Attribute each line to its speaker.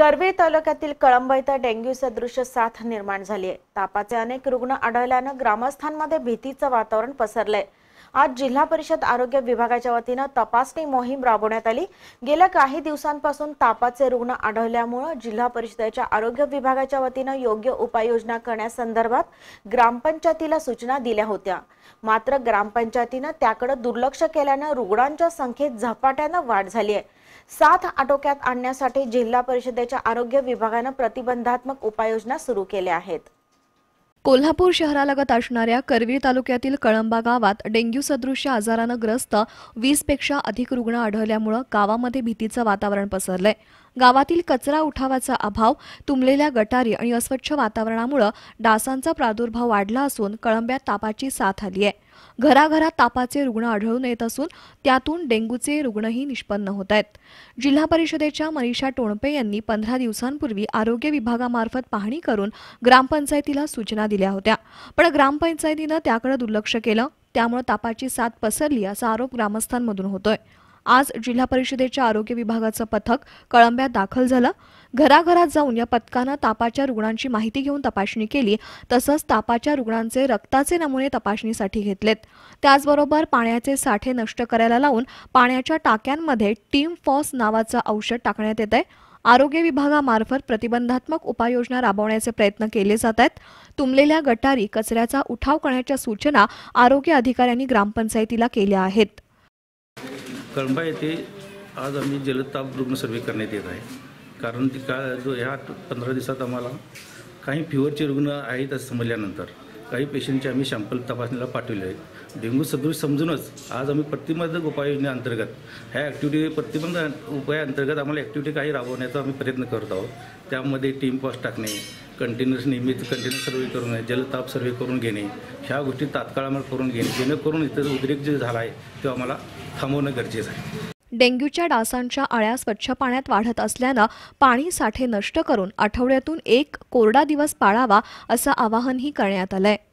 Speaker 1: करवीर तालुक्यातील कळंब इथं डेंग्यू सदृश साथ निर्माण झाली आहे तापाचे अनेक रुग्ण आढळल्यानं ग्रामस्थांमध्ये भीतीचं वातावरण पसरलंय आज जिल्हा परिषद आरोग्य विभागाच्या वतीनं तपासणी मोहीम राबवण्यात आली गेल्या काही दिवसांपासून तापाचे रुग्ण आढळल्यामुळं जिल्हा परिषदेच्या आरोग्य विभागाच्या वतीनं योग्य उपाययोजना करण्यासंदर्भात ग्रामपंचायतीला सूचना दिल्या होत्या मात्र ग्रामपंचायतीनं त्याकडे दुर्लक्ष केल्यानं रुग्णांच्या संख्येत झपाट्यानं वाढ झाली आहे साथ आटोक्यात आणण्यासाठी जिल्हा परिषदेच्या आरोग्य विभागानं प्रतिबंधात्मक उपाययोजना सुरू केल्या आहेत
Speaker 2: कोल्हापूर शहरालगत असणाऱ्या करवीर तालुक्यातील कळंबा गावात डेंग्यू सदृश्य आजारानं ग्रस्त वीसपेक्षा अधिक रुग्ण आढळल्यामुळं गावामध्ये भीतीचं वातावरण पसरलंय गावातील कचरा उठावाचा अभाव तुंबलेल्या गटारी आणि अस्वच्छ वातावरणामुळं डासांचा प्रादुर्भाव वाढला असून कळंब्यात तापाची साथ आली आहे घराघरात तापाचे रुग्ण आढळून येत असून त्यातून डेंग्यूचे रुग्णही निष्पन्न होत आहेत जिल्हा परिषदेच्या मनीषा टोणपे यांनी पंधरा दिवसांपूर्वी आरोग्य विभागामार्फत पाहणी करून ग्रामपंचायतीला सूचना दिल्या होत्या पण ग्रामपंचायतीनं त्याकडे दुर्लक्ष केलं त्यामुळे तापाची साथ पसरली असा आरोप ग्रामस्थांमधून होतोय आज जिल्हा परिषदेच्या आरोग्य विभागाचं पथक कळंब्यात दाखल झालं घराघरात जाऊन या पथकानं तापाच्या रुग्णांची माहिती घेऊन तपासणी केली तसंच तापाच्या रुग्णांचे रक्ताचे नमुने तपासणीसाठी घेतलेत त्याचबरोबर पाण्याचे साठे नष्ट करायला लावून पाण्याच्या टाक्यांमध्ये टीम फॉस नावाचं औषध टाकण्यात येत आहे आरोग्य विभागामार्फत प्रतिबंधात्मक उपाययोजना राबवण्याचे प्रयत्न केले जात आहेत तुंबलेल्या गटारी कचऱ्याचा उठाव करण्याच्या सूचना आरोग्य अधिकाऱ्यांनी ग्रामपंचायतीला केल्या आहेत
Speaker 3: कळंबा येथे आज आम्ही जलताप रुग्ण सर्वे करण्यात येत आहे कारण ती का जो ह्या पंधरा दिवसात आम्हाला काही फिवरचे रुग्ण आहेत असं समजल्यानंतर काही पेशंटचे आम्ही शॅम्पल तपासणीला पाठवले आहेत डेंग्यू सदृश समजूनच आज आम्ही प्रतिबंधक उपाययोजनेअंतर्गत ह्या ॲक्टिव्हिटी प्रतिबंध उपायाअंतर्गत आम्हाला ॲक्टिव्हिटी काही राबवण्याचा आम्ही प्रयत्न करत आहोत त्यामध्ये टीम पॉस टाकणे कंटेनर्स नियमित कंटेनर सर्वे करून जलताप सर्वे करून घेणे ह्या गोष्टी तात्काळ आम्हाला करून घेणे जेणेकरून इतर उद्रेक जे झाला आहे तो आम्हाला थांबवणं गरजेचं आहे
Speaker 2: डेंग्यूच्या डासांच्या आळ्या स्वच्छ पाण्यात वाढत असल्यानं पाणी साठे नष्ट करून आठवड्यातून एक कोरडा दिवस पाळावा असं आवाहनही करण्यात आलं आहे